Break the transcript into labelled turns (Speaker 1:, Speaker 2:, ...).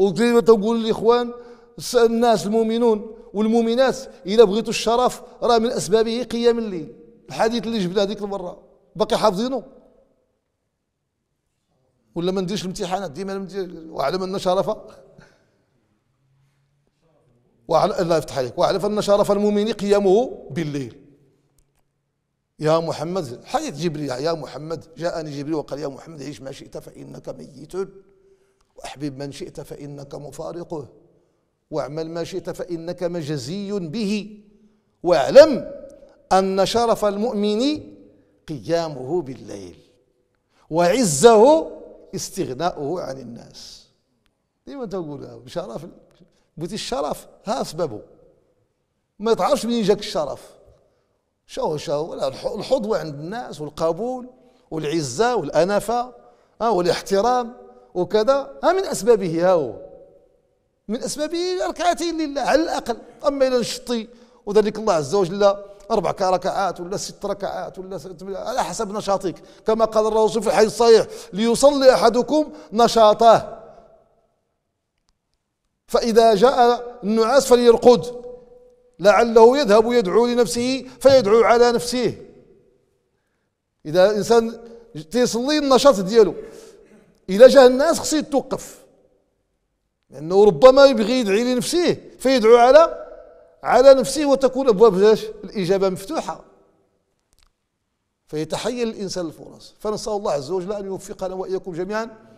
Speaker 1: وديما تنقول للاخوان الناس المؤمنون والمؤمنات اذا بغيتوا الشرف راه من اسبابه قيام الليل الحديث اللي جبناه هذيك المره باقي حافظينه ولا ما نديرش الامتحانات ديما واعلم ان شرف الله يفتح عليك واعلم ان شرف المؤمن قيامه بالليل يا محمد حديث جبريل يا محمد جاءني جبريل وقال يا محمد عيش ما شئت فانك ميت احبب من شئت فانك مفارقه واعمل ما شئت فانك مجزي به واعلم ان شرف المؤمن قيامه بالليل وعزه استغناؤه عن الناس ديما تقول شرف بغيتي الشرف ها سببه ما تعرفش منين جاك الشرف شو شو الحظوة عند الناس والقبول والعزة والأنفة والاحترام وكذا ها من أسبابه ها هو من أسبابه ركعتين لله على الأقل أما إلى الشطي وذلك الله عز وجل أربع ركعات ولا ست ركعات ولا ست على حسب نشاطك كما قال الرسول في الحديث الصحيح ليصلي أحدكم نشاطه فإذا جاء النعاس فليرقد لعله يذهب يدعو لنفسه فيدعو على نفسه إذا الإنسان تيصلي النشاط ديالو الى جاه الناس خصو يتوقف لانه ربما يبغي يدعي لنفسه فيدعو على على نفسه وتكون ابواب الاجابه مفتوحه فيتحين الانسان الفرص فنسال الله عز وجل ان يوفقنا واياكم جميعا